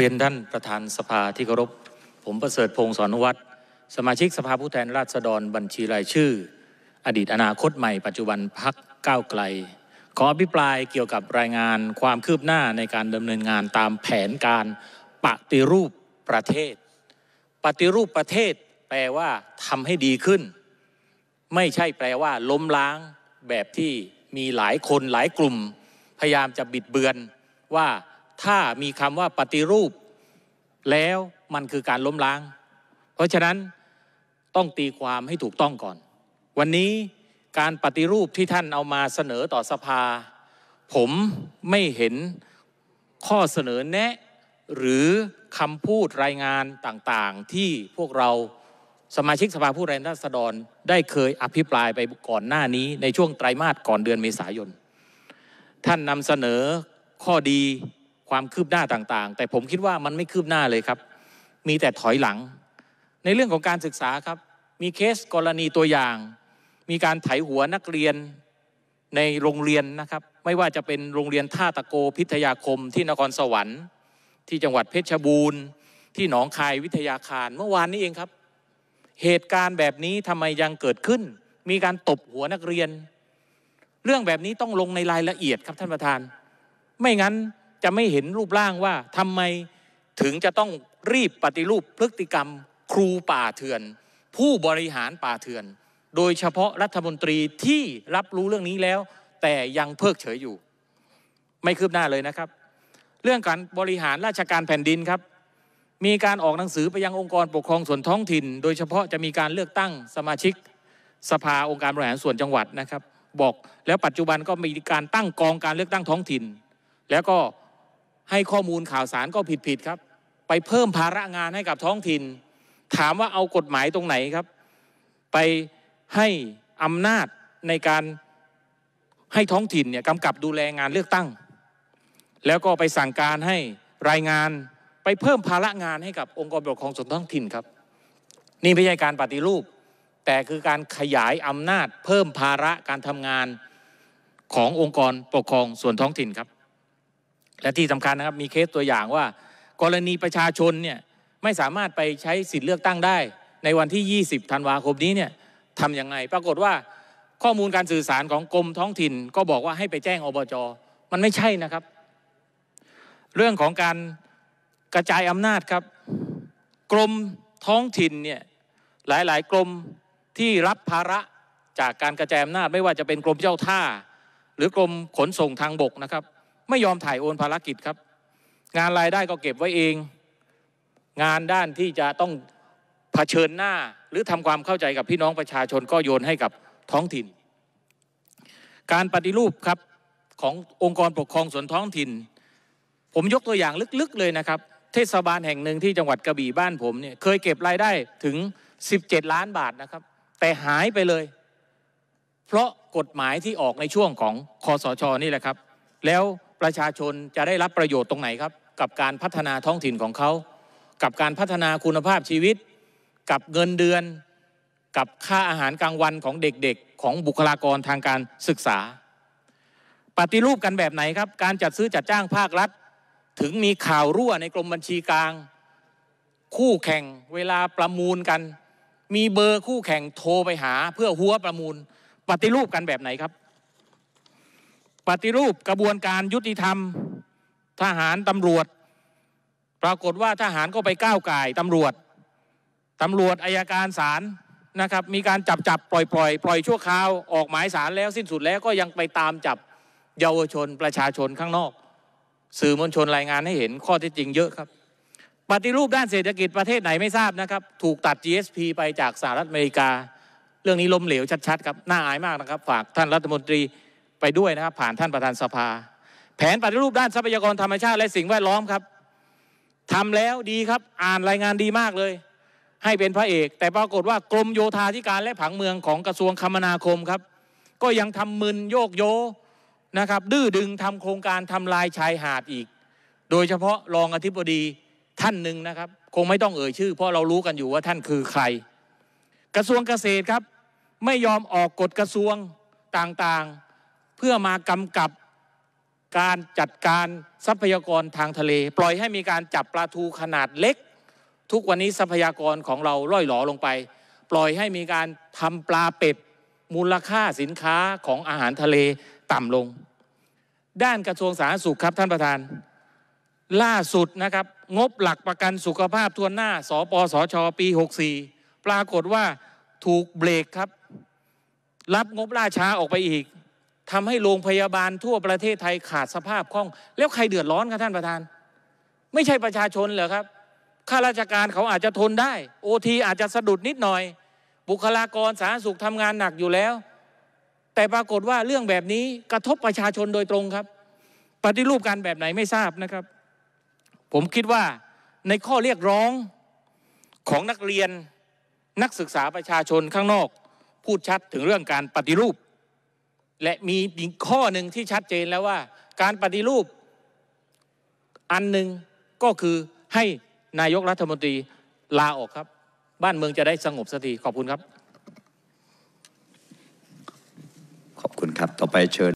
รียนท่านประธานสภาที่เคารพผมประเสริฐพงศ์สอนวัตรสมาชิกสภาผู้แทนราษฎรบัญชีรายชื่อ อดีตอนาคตใหม่ ปัจจุบันพักก้าวไกล ขออภิปรายเกี่ยวกับรายงาน ความคืบหน้าในการดำเนินงานตามแผนการปฏิรูปประเทศปฏิรูปประเทศ แปลว่าทำให้ดีขึ้น ไม่ใช่แปลว่า ล้มล้าง แบบที่มีหลายคนหลายกลุ่ม พยายามจะบิดเบือนว่าถ้ามีคำว่าปฏิรูป แล้วมันคือการล้มล้าง เพราะฉะนั้นต้องตีความให้ถูกต้องก่อน วันนี้การปฏิรูปที่ท่านเอามาเสนอต่อสภา ผมไม่เห็นข้อเสนอแนะ หรือคำพูดรายงานต่างๆ ที่พวกเราสมาชิกสภาผู้แทนราษฎรได้เคยอภิปรายไปก่อนหน้านี้ในช่วงไตรมาสก่อนเดือนเมษายนท่านนำเสนอข้อดีความคืบหน้าต่างๆ แต่ผมคิดว่ามันไม่คืบหน้าเลยครับ มีแต่ถอยหลัง ในเรื่องของการศึกษาครับ มีเคสกรณีตัวอย่าง มีการไถหัวนักเรียน ในโรงเรียนนะครับ ไม่ว่าจะเป็นโรงเรียนท่าตะโกพิทยาคม ที่นครสวรรค์ ที่จังหวัดเพชรบูรณ์ ที่หนองคายวิทยาคาร เมื่อวานนี้เองครับ เหตุการณ์แบบนี้ทำไมยังเกิดขึ้น มีการตบหัวนักเรียน เรื่องแบบนี้ต้องลงในรายละเอียดครับท่านประธาน ไม่งั้นจะไม่เห็นรูปร่างว่าทำไมถึงจะต้องรีบปฏิรูปพฤติกรรม ครูป่าเถื่อน ผู้บริหารป่าเถื่อน โดยเฉพาะรัฐมนตรีที่รับรู้เรื่องนี้แล้ว แต่ยังเพิกเฉยอยู่ ไม่คืบหน้าเลยนะครับ เรื่องการบริหารราชการแผ่นดินครับ มีการออกหนังสือไปยังองค์กรปกครองส่วนท้องถิ่น โดยเฉพาะจะมีการเลือกตั้งสมาชิก สภาองค์การบริหารส่วนจังหวัดนะครับ บอกแล้วปัจจุบันก็มีการตั้งกองการเลือกตั้งท้องถิ่น แล้วก็ให้ข้อมูลข่าวสารก็ผิดๆครับ ไปเพิ่มภาระงานให้กับท้องถิ่น ถามว่าเอากฎหมายตรงไหนครับ ไปให้ อำนาจในการให้ท้องถิ่นเนี่ยกำกับดูแลงานเลือกตั้ง แล้วก็ไปสั่งการให้รายงาน ไปเพิ่มภาระงานให้กับองค์กรปกครองส่วนท้องถิ่นครับ นี่ไม่ใช่การปฏิรูป แต่คือการขยายอำนาจ เพิ่มภาระการทำงานขององค์กรปกครองส่วนท้องถิ่นครับและที่สำคัญนะครับมีเคสตัวอย่างว่ากรณีประชาชนเนี่ยไม่สามารถไปใช้สิทธิเลือกตั้งได้ในวันที่ 20 ธันวาคมนี้เนี่ยทำยังไงปรากฏว่าข้อมูลการสื่อสารของกรมท้องถิ่น ก็บอกว่าให้ไปแจ้งอบจ มันไม่ใช่นะครับ เรื่องของการกระจายอำนาจครับ กรมท้องถิ่นเนี่ยหลายๆกรมที่รับภาระจากการกระจายอำนาจไม่ว่าจะเป็นกรมเจ้าท่า หรือกรมขนส่งทางบกนะครับไม่ยอมถ่ายโอนภารกิจครับ งานรายได้ก็เก็บไว้เองงานด้านที่จะต้องเผชิญหน้าหรือทำความเข้าใจกับพี่น้องประชาชนก็โยนให้กับท้องถิ่น การปฏิรูปครับ ขององค์กรปกครองส่วนท้องถิ่น ผมยกตัวอย่างลึกๆเลยนะครับ เทศบาลแห่งหนึ่งที่จังหวัดกระบี่บ้านผมเนี่ยเคยเก็บรายได้ถึง 17 ล้านบาทนะครับ แต่หายไปเลย เพราะกฎหมายที่ออกในช่วงของคอสชนี่แหละครับ แล้วประชาชนจะได้รับประโยชน์ตรงไหนครับ กับการพัฒนาท้องถิ่นของเขา กับการพัฒนาคุณภาพชีวิต กับเงินเดือน กับค่าอาหารกลางวันของเด็กๆ ของบุคลากรทางการศึกษา ปฏิรูปกันแบบไหนครับ การจัดซื้อจัดจ้างภาครัฐ ถึงมีข่าวรั่วในกรมบัญชีกลาง คู่แข่งเวลาประมูลกัน มีเบอร์คู่แข่งโทรไปหาเพื่อหัวประมูล ปฏิรูปกันแบบไหนครับปฏิรูปกระบวนการยุติธรรมทหารตำรวจ ปรากฏว่าทหารก็ไปก้าวไก่ตำรวจตำรวจอายการศาลนะครับมีการจับจับปล่อยปล่อย ปล่อยชั่วคราวออกหมายศาลแล้วสิ้นสุดแล้วก็ยังไปตามจับเยาวชนประชาชนข้างนอก สื่อมวลชนรายงานให้เห็นข้อเท็จจริงเยอะครับ ปฏิรูป ด้านเศรษฐกิจประเทศไหนไม่ทราบนะครับถูกตัด GSP ไปจากสหรัฐอเมริกา เรื่องนี้ล้มเหลวชัดๆครับน่าอายมากนะครับฝากท่านรัฐมนตรีไปด้วยนะครับ ผ่านท่านประธานสภา แผนปฏิรูปด้านทรัพยากรธรรมชาติและสิ่งแวดล้อมครับ ทำแล้วดีครับอ่านรายงานดีมากเลย ให้เป็นพระเอก แต่ปรากฏว่ากรมโยธาธิการและผังเมืองของกระทรวงคมนาคมครับ ก็ยังทำมึนโยกโย นะครับ ดื้อดึงทำโครงการทำลายชายหาดอีก โดยเฉพาะ รองอธิบดีท่านหนึ่งนะครับ คงไม่ต้องเอ่ยชื่อ เพราะเรารู้กันอยู่ว่าท่านคือใคร กระทรวงเกษตรครับไม่ยอมออกกฎกระทรวงต่างๆเพื่อมากำกับการจัดการทรัพยากรทางทะเล ปล่อยให้มีการจับปลาทูขนาดเล็ก ทุกวันนี้ทรัพยากรของเราล่อยหลอลงไป ปล่อยให้มีการทำปลาเป็ดมูลค่าสินค้าของอาหารทะเลต่ำลง ด้านกระทรวงสาธารณสุขครับท่านประธาน ล่าสุดนะครับงบหลักประกันสุขภาพทวนหน้าสปสชปี64ปรากฏว่าถูกเบรกครับ รับงบล่าช้าออกไปอีกทำให้โรงพยาบาลทั่วประเทศไทยขาดสภาพคล่อง แล้วใครเดือดร้อนครับท่านประธาน ไม่ใช่ประชาชนเหรอครับข้าราชการเขาอาจจะทนได้โอทีอาจจะสะดุดนิดหน่อย บุคลากรสาธารณสุขทำงานหนักอยู่แล้ว แต่ปรากฏว่าเรื่องแบบนี้กระทบประชาชนโดยตรงครับ ปฏิรูปการแบบไหนไม่ทราบนะครับ ผมคิดว่าในข้อเรียกร้องของนักเรียนนักศึกษาประชาชนข้างนอกพูดชัดถึงเรื่องการปฏิรูปและมีอีกข้อหนึ่งที่ชัดเจนแล้วว่า การปฏิรูปอันหนึ่งก็คือให้นายกรัฐมนตรี ลาออกครับ บ้านเมืองจะได้สงบสักทีขอบคุณครับ ขอบคุณครับต่อไปเชิญ